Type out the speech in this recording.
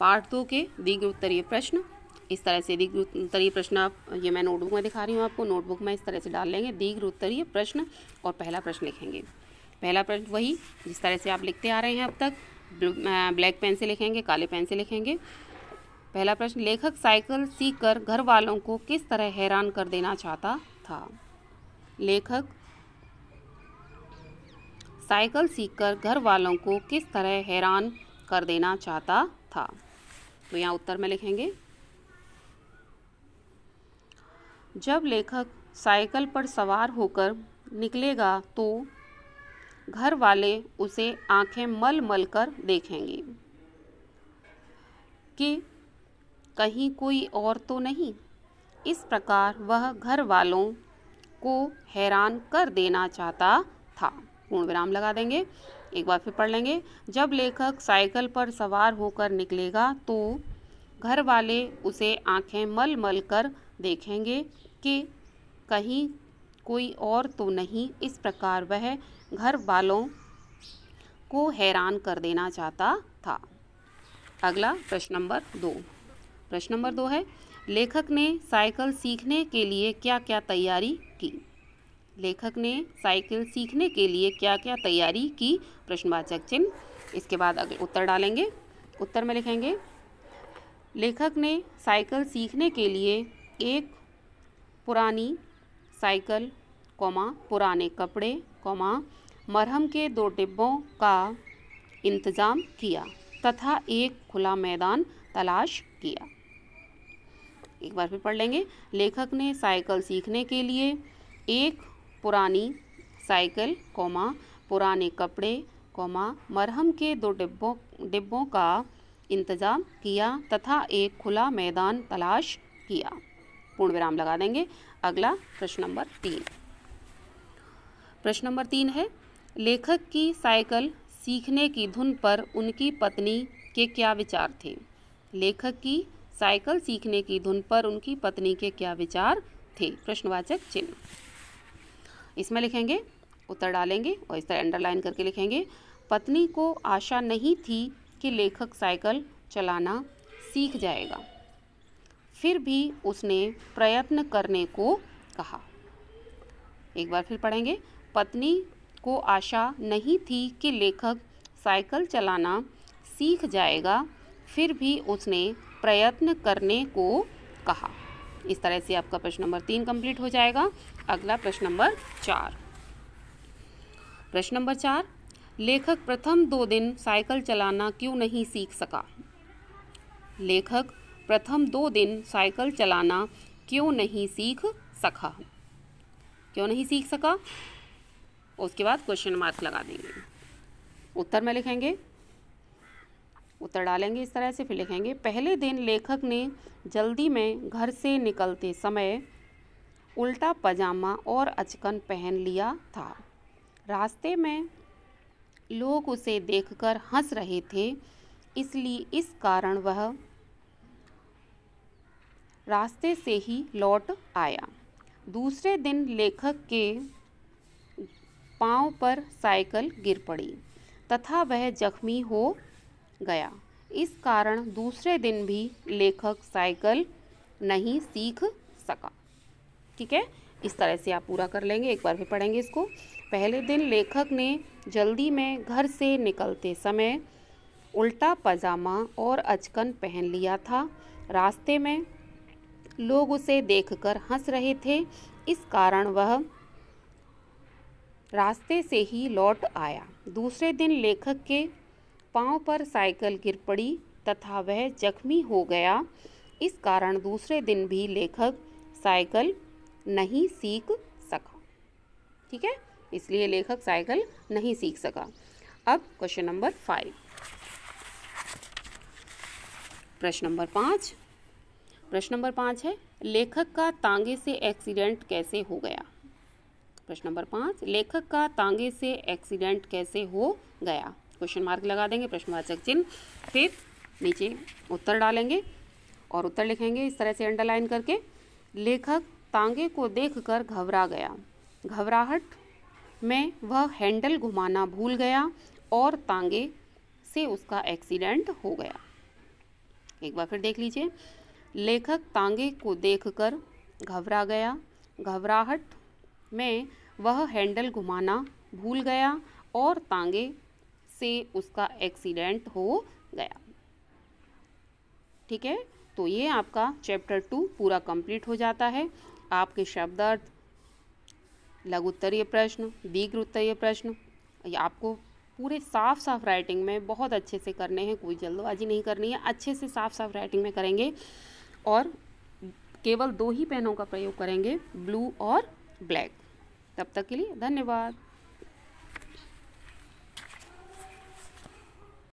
part दो के दीर्घ उत्तरीय प्रश्न इस तरह से दीर्घ उत्तरीय प्रश्न आप ये मैं नोटबुक में दिखा रही हूँ आपको नोटबुक में इस तरह से डाल लेंगे दीर्घ उत्तरीय प्रश्न और पहला प्रश्न लिखेंगे पहला प्रश्न वही जिस तरह से आप लिखते आ रहे हैं अब तक ब्लैक पेन से लिखेंगे काले पेन से लिखेंगे पहला प्रश्न लेखक साइकिल सीख कर घर वालों को किस तरह हैरान कर देना चाहता था लेखक साइकिल सीख कर घर वालों को किस तरह हैरान कर देना चाहता था तो यहाँ उत्तर में लिखेंगे जब लेखक साइकिल पर सवार होकर निकलेगा तो घर वाले उसे आंखें मल मल कर देखेंगे कि कहीं कोई और तो नहीं इस प्रकार वह घर वालों को हैरान कर देना चाहता था पूर्ण विराम लगा देंगे एक बार फिर पढ़ लेंगे जब लेखक साइकिल पर सवार होकर निकलेगा तो घर वाले उसे आंखें मल मल कर देखेंगे कि कहीं कोई और तो नहीं इस प्रकार वह घर वालों को हैरान कर देना चाहता था अगला प्रश्न नंबर दो प्रश्न नंबर दो है लेखक ने साइकिल सीखने के लिए क्या क्या तैयारी की लेखक ने साइकिल सीखने के लिए क्या क्या तैयारी की प्रश्नवाचक चिन्ह इसके बाद अगले उत्तर डालेंगे उत्तर में लिखेंगे लेखक ने साइकिल सीखने के लिए एक पुरानी साइकिल कौमा पुराने कपड़े कौमा मरहम के दो डिब्बों का इंतज़ाम किया तथा एक खुला मैदान तलाश किया एक बार फिर पढ़ लेंगे लेखक ने साइकिल सीखने के लिए एक पुरानी साइकिल कोमा पुराने कपड़े कोमा मरहम के दो डिब्बों डिब्बों का इंतज़ाम किया तथा एक खुला मैदान तलाश किया पूर्ण विराम लगा देंगे अगला प्रश्न नंबर तीन प्रश्न नंबर तीन है लेखक की साइकिल सीखने की धुन पर उनकी पत्नी के क्या विचार थे लेखक की साइकिल सीखने की धुन पर उनकी पत्नी के क्या विचार थे प्रश्नवाचक चिन्ह इसमें लिखेंगे उत्तर डालेंगे और इस तरह अंडरलाइन करके लिखेंगे पत्नी को आशा नहीं थी कि लेखक साइकिल चलाना सीख जाएगा फिर भी उसने प्रयत्न करने को कहा एक बार फिर पढ़ेंगे पत्नी को आशा नहीं थी कि लेखक साइकिल चलाना सीख जाएगा फिर भी उसने प्रयत्न करने को कहा इस तरह से आपका प्रश्न नंबर तीन कंप्लीट हो जाएगा अगला प्रश्न नंबर चार प्रश्न नंबर चार लेखक प्रथम दो दिन साइकिल चलाना क्यों नहीं सीख सका लेखक प्रथम दो दिन साइकिल चलाना क्यों नहीं सीख सका क्यों नहीं सीख सका उसके बाद क्वेश्चन मार्क लगा देंगे उत्तर में लिखेंगे उत्तर डालेंगे इस तरह से फिर लिखेंगे पहले दिन लेखक ने जल्दी में घर से निकलते समय उल्टा पजामा और अचकन पहन लिया था रास्ते में लोग उसे देखकर हंस रहे थे इसलिए इस कारण वह रास्ते से ही लौट आया दूसरे दिन लेखक के पांव पर साइकिल गिर पड़ी तथा वह जख्मी हो गया इस कारण दूसरे दिन भी लेखक साइकिल नहीं सीख सका ठीक है इस तरह से आप पूरा कर लेंगे एक बार फिर पढ़ेंगे इसको पहले दिन लेखक ने जल्दी में घर से निकलते समय उल्टा पजामा और अचकन पहन लिया था रास्ते में लोग उसे देखकर हंस रहे थे इस कारण वह रास्ते से ही लौट आया दूसरे दिन लेखक के पांव पर साइकिल गिर पड़ी तथा वह जख्मी हो गया इस कारण दूसरे दिन भी लेखक साइकिल नहीं सीख सका ठीक है इसलिए लेखक साइकिल नहीं सीख सका अब क्वेश्चन नंबर फाइव प्रश्न नंबर पाँच प्रश्न नंबर पाँच है लेखक का तांगे से एक्सीडेंट कैसे हो गया प्रश्न नंबर पाँच लेखक का तांगे से एक्सीडेंट कैसे हो गया क्वेश्चन मार्क लगा देंगे प्रश्नवाचक चिन्ह फिर नीचे उत्तर डालेंगे और उत्तर लिखेंगे इस तरह से अंडरलाइन करके लेखक तांगे को देखकर घबरा गया घबराहट में वह हैंडल घुमाना भूल गया और तांगे से उसका एक्सीडेंट हो गया एक बार फिर देख लीजिए लेखक तांगे को देखकर घबरा गया घबराहट में वह हैंडल घुमाना भूल गया और तांगे से उसका एक्सीडेंट हो गया ठीक है तो ये आपका चैप्टर टू पूरा कंप्लीट हो जाता है आपके शब्दार्थ लघुत्तरीय प्रश्न दीर्घ उत्तरीय प्रश्न आपको पूरे साफ साफ राइटिंग में बहुत अच्छे से करने हैं कोई जल्दबाजी नहीं करनी है अच्छे से साफ साफ राइटिंग में करेंगे और केवल दो ही पेनों का प्रयोग करेंगे ब्लू और ब्लैक तब तक के लिए धन्यवाद